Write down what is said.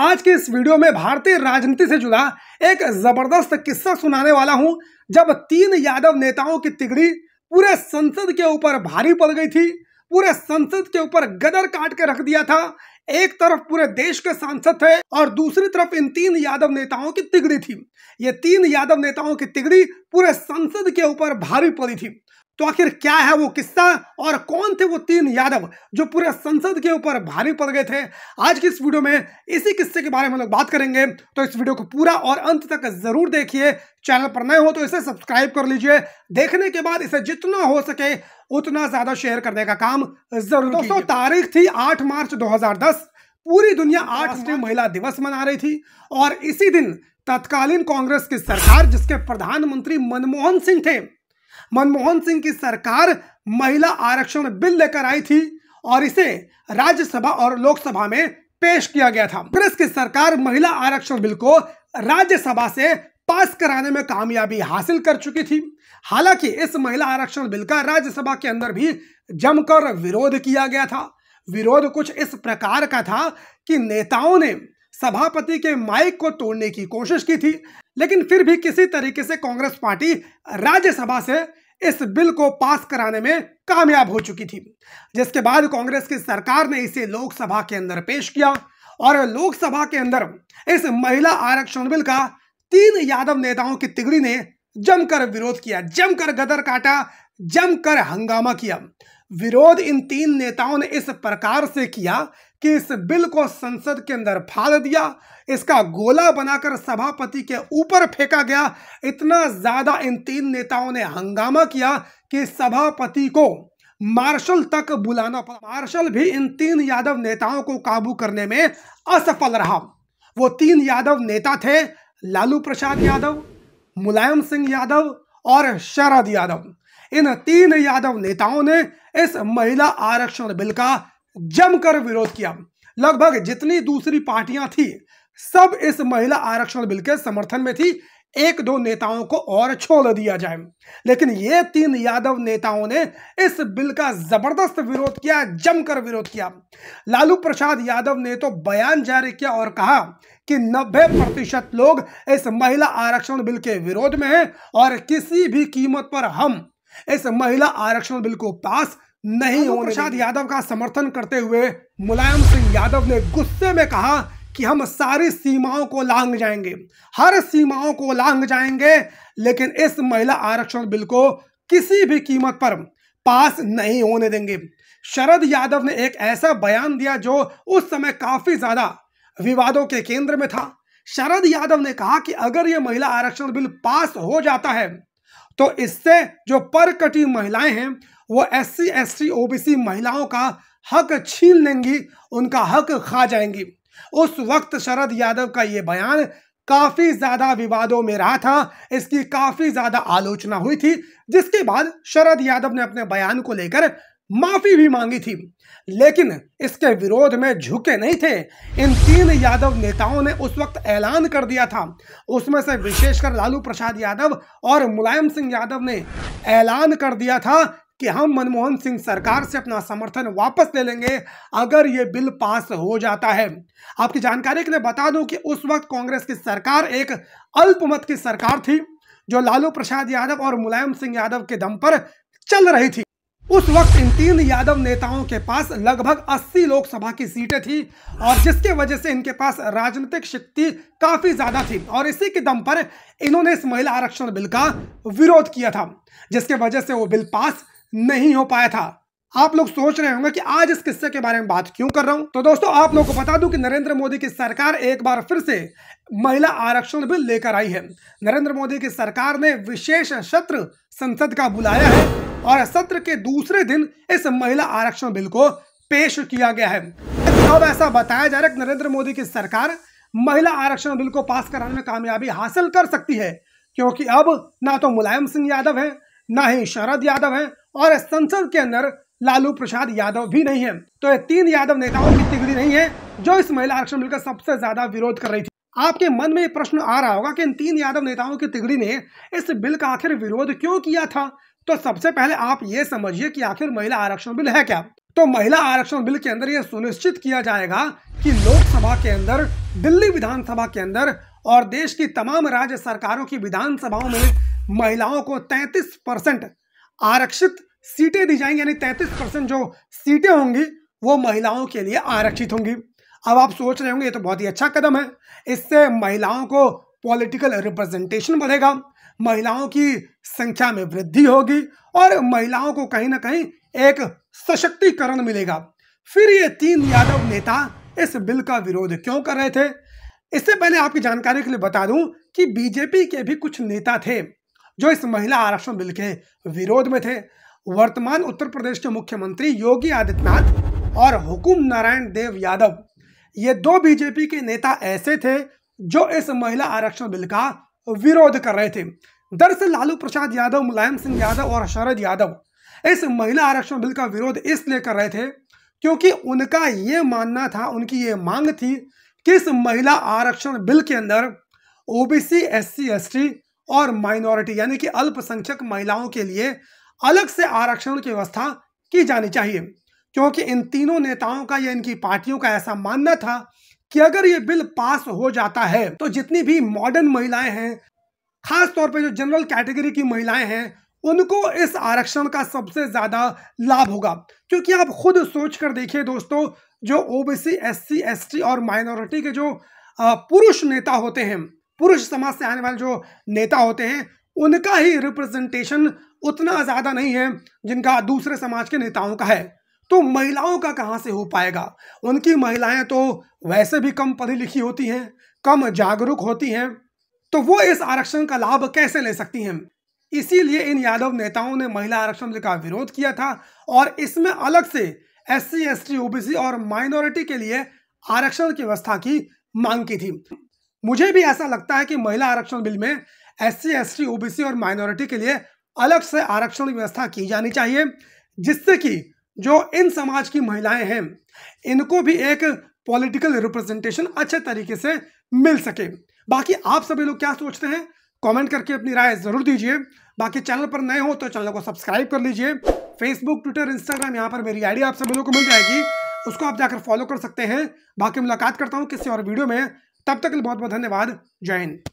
आज के इस वीडियो में भारतीय राजनीति से जुड़ा एक जबरदस्त किस्सा सुनाने वाला हूं जब तीन यादव नेताओं की तिगड़ी पूरे संसद के ऊपर भारी पड़ गई थी पूरे संसद के ऊपर गदर काट के रख दिया था एक तरफ पूरे देश के सांसद थे और दूसरी तरफ इन तीन यादव नेताओं की तिगड़ी थी ये तीन यादव नेताओं की तिगड़ी पूरे संसद के ऊपर भारी पड़ी थी तो आखिर क्या है वो किस्सा और कौन थे वो तीन यादव जो पूरे संसद के ऊपर भारी पड़ गए थे आज की इस वीडियो में इसी किस्से के बारे में लोग बात करेंगे तो इस वीडियो को पूरा और अंत तक जरूर देखिए चैनल पर नए हो तो इसे सब्सक्राइब कर लीजिए देखने के बाद इसे जितना हो सके उतना ज्यादा शेयर करने का काम जरूर दोस्तों तारीख थी आठ मार्च दो पूरी दुनिया आठ महिला दिवस मना रही थी और इसी दिन तत्कालीन कांग्रेस की सरकार जिसके प्रधानमंत्री मनमोहन सिंह थे मनमोहन सिंह की सरकार महिला आरक्षण बिल लेकर आई थी और इसे राज्यसभा और लोकसभा में पेश किया गया था कांग्रेस की सरकार महिला आरक्षण बिल को राज्यसभा से पास कराने में कामयाबी हासिल कर चुकी थी हालांकि इस महिला आरक्षण बिल का राज्यसभा के अंदर भी जमकर विरोध किया गया था विरोध कुछ इस प्रकार का था कि नेताओं ने सभापति के माइक को तोड़ने की कोशिश की थी लेकिन फिर भी किसी तरीके से कांग्रेस पार्टी राज्यसभा से इस बिल को पास कराने में कामयाब हो चुकी थी जिसके बाद कांग्रेस की सरकार ने इसे लोकसभा के अंदर पेश किया और लोकसभा के अंदर इस महिला आरक्षण बिल का तीन यादव नेताओं की तिगड़ी ने जमकर विरोध किया जमकर गदर काटा जमकर हंगामा किया विरोध इन तीन नेताओं ने इस प्रकार से किया कि इस बिल को संसद के अंदर फाड़ दिया इसका गोला बनाकर सभापति के ऊपर फेंका गया इतना ज्यादा इन तीन नेताओं ने हंगामा किया कि सभापति को मार्शल तक बुलाना पड़ा मार्शल भी इन तीन यादव नेताओं को काबू करने में असफल रहा वो तीन यादव नेता थे लालू प्रसाद यादव मुलायम सिंह यादव और शरद यादव इन तीन यादव नेताओं ने इस महिला आरक्षण बिल का जमकर विरोध किया लगभग जितनी दूसरी पार्टियां थी सब इस महिला आरक्षण बिल के समर्थन में थी एक दो नेताओं को और छोड़ दिया जाए लेकिन ये तीन यादव नेताओं ने इस बिल का जबरदस्त विरोध किया जमकर विरोध किया लालू प्रसाद यादव ने तो बयान जारी किया और कहा कि 90 प्रतिशत लोग इस महिला आरक्षण बिल के विरोध में हैं और किसी भी कीमत पर हम इस महिला आरक्षण बिल को पास नहीं हो प्रसाद यादव का समर्थन करते हुए मुलायम सिंह यादव ने गुस्से में कहा कि हम सारी सीमाओं को लांग जाएंगे हर सीमाओं को लांग जाएंगे लेकिन इस महिला आरक्षण बिल को किसी भी कीमत पर पास नहीं होने देंगे शरद यादव ने एक ऐसा बयान दिया जो उस समय काफी ज्यादा विवादों के केंद्र में था शरद यादव ने कहा कि अगर यह महिला आरक्षण बिल पास हो जाता है तो इससे जो पर कटी महिलाएं हैं वो S C S T O B C महिलाओं का हक छीन लेंगी उनका हक खा जाएंगी उस वक्त शरद यादव का ये बयान काफ़ी ज़्यादा विवादों में रहा था इसकी काफ़ी ज़्यादा आलोचना हुई थी जिसके बाद शरद यादव ने अपने बयान को लेकर माफी भी मांगी थी लेकिन इसके विरोध में झुके नहीं थे इन तीन यादव नेताओं ने उस वक्त ऐलान कर दिया था उसमें से विशेषकर लालू प्रसाद यादव और मुलायम सिंह यादव ने ऐलान कर दिया था कि हम मनमोहन सिंह सरकार से अपना समर्थन वापस ले लेंगे अगर ये बिल पास हो जाता है आपकी जानकारी के लिए बता दूं कि उस वक्त कांग्रेस की सरकार एक अल्पमत की सरकार थी जो लालू प्रसाद यादव और मुलायम सिंह यादव के दम पर चल रही थी उस वक्त इन तीन यादव नेताओं के पास लगभग 80 लोकसभा की सीटें थी और जिसके वजह से इनके पास राजनीतिक शक्ति काफी ज्यादा थी और इसी के दम पर इन्होंने इस महिला आरक्षण बिल का विरोध किया था जिसके वजह से वो बिल पास नहीं हो पाया था आप लोग सोच रहे होंगे कि आज इस किस्से के बारे में बात क्यों कर रहा हूं तो दोस्तों आप लोगों को बता दूं कि नरेंद्र मोदी की सरकार एक बार फिर से महिला आरक्षण बिल लेकर आई है नरेंद्र मोदी की सरकार ने विशेष सत्र संसद का बुलाया है और सत्र के दूसरे दिन इस महिला आरक्षण बिल को पेश किया गया है अब ऐसा बताया जा रहा है नरेंद्र मोदी की सरकार महिला आरक्षण बिल को पास कराने में कामयाबी हासिल कर सकती है क्योंकि अब ना तो मुलायम सिंह यादव है ना ही शरद यादव है और संसद के अंदर लालू प्रसाद यादव भी नहीं है तो ये तीन यादव नेताओं की तिगड़ी नहीं है जो इस महिला आरक्षण बिल का सबसे ज्यादा विरोध कर रही थी आपके मन में ये प्रश्न आ रहा होगा कि इन तीन यादव नेताओं की तिगड़ी ने इस बिल का आखिर विरोध क्यों किया था तो सबसे पहले आप ये समझिए कि आखिर महिला आरक्षण बिल है क्या तो महिला आरक्षण बिल के अंदर यह सुनिश्चित किया जाएगा कि लोकसभा के अंदर दिल्ली विधानसभा के अंदर और देश की तमाम राज्य सरकारों की विधानसभाओं में महिलाओं को 33 परसेंट आरक्षित सीटें दी जाएंगी यानी 33 परसेंट जो सीटें होंगी वो महिलाओं के लिए आरक्षित होंगी अब आप सोच रहे होंगे ये तो बहुत ही अच्छा कदम है इससे महिलाओं को पॉलिटिकल रिप्रेजेंटेशन बढ़ेगा महिलाओं की संख्या में वृद्धि होगी और महिलाओं को कहीं ना कहीं एक सशक्तिकरण मिलेगा फिर ये तीन यादव नेता इस बिल का विरोध क्यों कर रहे थे इससे पहले आपकी जानकारी के लिए बता दूं कि बीजेपी के भी कुछ नेता थे जो इस महिला आरक्षण बिल के विरोध में थे वर्तमान उत्तर प्रदेश के मुख्यमंत्री योगी आदित्यनाथ और हुकुम नारायण देव यादव ये दो बीजेपी के नेता ऐसे थे जो इस महिला आरक्षण बिल का विरोध कर रहे थे दरअसल लालू प्रसाद यादव मुलायम सिंह यादव और शरद यादव इस महिला आरक्षण बिल का विरोध इसलिए कर रहे थे क्योंकि उनका ये मानना था उनकी ये मांग थी कि इस महिला आरक्षण बिल के अंदर ओबीसी एससी एसटी और माइनॉरिटी यानी कि अल्पसंख्यक महिलाओं के लिए अलग से आरक्षण की व्यवस्था की जानी चाहिए क्योंकि इन तीनों नेताओं का या इनकी पार्टियों का ऐसा मानना था कि अगर ये बिल पास हो जाता है तो जितनी भी मॉडर्न महिलाएं हैं खास तौर पे जो जनरल कैटेगरी की महिलाएं हैं उनको इस आरक्षण का सबसे ज़्यादा लाभ होगा क्योंकि आप खुद सोच कर देखिए दोस्तों जो ओबीसी एससी एसटी और माइनॉरिटी के जो पुरुष नेता होते हैं पुरुष समाज से आने वाले जो नेता होते हैं उनका ही रिप्रेजेंटेशन उतना ज़्यादा नहीं है जिनका दूसरे समाज के नेताओं का है तो महिलाओं का कहाँ से हो पाएगा उनकी महिलाएं तो वैसे भी कम पढ़ी लिखी होती हैं कम जागरूक होती हैं तो वो इस आरक्षण का लाभ कैसे ले सकती हैं इसीलिए इन यादव नेताओं ने महिला आरक्षण का विरोध किया था और इसमें अलग से S C S T OBC और माइनॉरिटी के लिए आरक्षण की व्यवस्था की मांग की थी मुझे भी ऐसा लगता है कि महिला आरक्षण बिल में S C S T OBC और माइनॉरिटी के लिए अलग से आरक्षण व्यवस्था की जानी चाहिए जिससे कि जो इन समाज की महिलाएं हैं इनको भी एक पॉलिटिकल रिप्रेजेंटेशन अच्छे तरीके से मिल सके बाकी आप सभी लोग क्या सोचते हैं कमेंट करके अपनी राय जरूर दीजिए बाकी चैनल पर नए हो तो चैनल को सब्सक्राइब कर लीजिए फेसबुक ट्विटर इंस्टाग्राम यहाँ पर मेरी आईडी आप सभी लोग को मिल जाएगी उसको आप जाकर फॉलो कर सकते हैं बाकी मुलाकात करता हूँ किसी और वीडियो में तब तक बहुत बहुत धन्यवाद जय हिंद